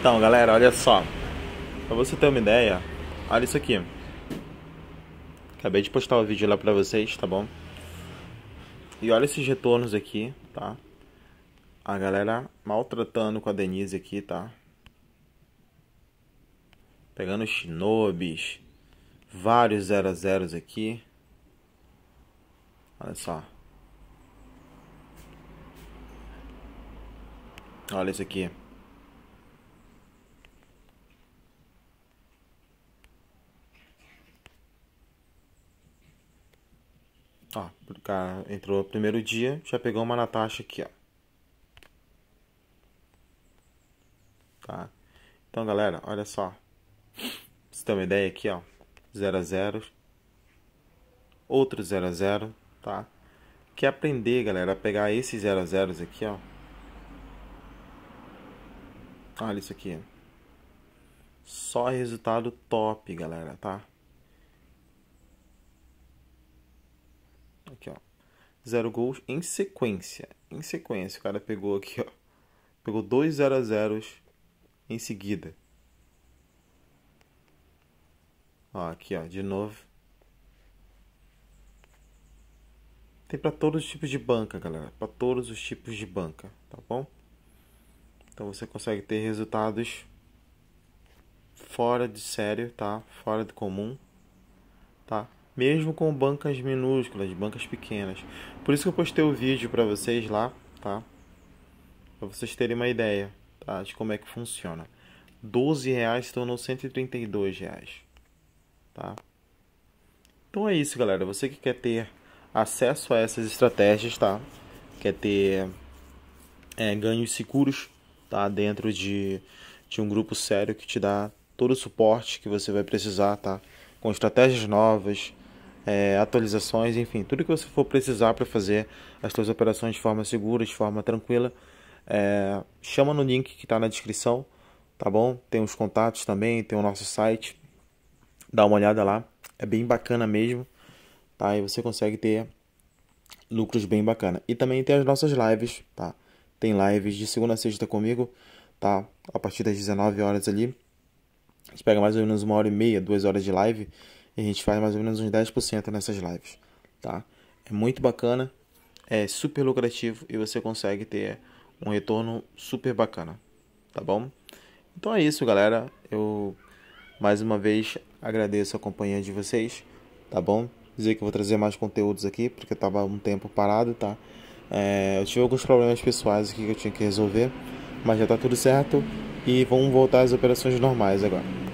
Então, galera, olha só. Pra você ter uma ideia, olha isso aqui. Acabei de postar o um vídeo lá pra vocês, tá bom? E olha esses retornos aqui, tá? A galera maltratando com a Denise aqui, tá? Pegando shinobis. Vários 00 a aqui. Olha só. Olha isso aqui. Ó, o cara entrou no primeiro dia, já pegou uma Natasha aqui, ó. Tá? Então, galera, olha só. Pra você ter uma ideia aqui, ó. 0 a 0 Outro 0 a 0 tá? Quer aprender, galera, a pegar esses 0 a 0 aqui, ó. Olha isso aqui. Só resultado top, galera, tá? Aqui, ó. Zero gols em sequência. Em sequência, o cara pegou aqui, ó. Pegou dois 0 a 0 em seguida. Ó, aqui, ó, de novo. Tem para todos os tipos de banca, galera. Para todos os tipos de banca, tá bom? Então você consegue ter resultados fora de sério, tá? Fora do comum, tá? mesmo com bancas minúsculas, bancas pequenas. Por isso que eu postei o vídeo para vocês lá, tá? Para vocês terem uma ideia tá? de como é que funciona. 12 reais tornou 132 reais, tá? Então é isso, galera. Você que quer ter acesso a essas estratégias, tá? Quer ter é, ganhos seguros, tá? Dentro de, de um grupo sério que te dá todo o suporte que você vai precisar, tá? Com estratégias novas, é, atualizações, enfim, tudo que você for precisar para fazer as suas operações de forma segura, de forma tranquila, é, chama no link que está na descrição, tá bom? Tem os contatos também, tem o nosso site, dá uma olhada lá, é bem bacana mesmo, tá? E você consegue ter lucros bem bacana. E também tem as nossas lives, tá? Tem lives de segunda a sexta comigo, tá? A partir das 19 horas ali. A gente pega mais ou menos uma hora e meia, duas horas de live. E a gente faz mais ou menos uns 10% nessas lives, tá? É muito bacana, é super lucrativo e você consegue ter um retorno super bacana, tá bom? Então é isso, galera. Eu mais uma vez agradeço a companhia de vocês, tá bom? Dizer que eu vou trazer mais conteúdos aqui, porque eu tava um tempo parado, tá? É, eu tive alguns problemas pessoais aqui que eu tinha que resolver, mas já tá tudo certo e vamos voltar às operações normais agora.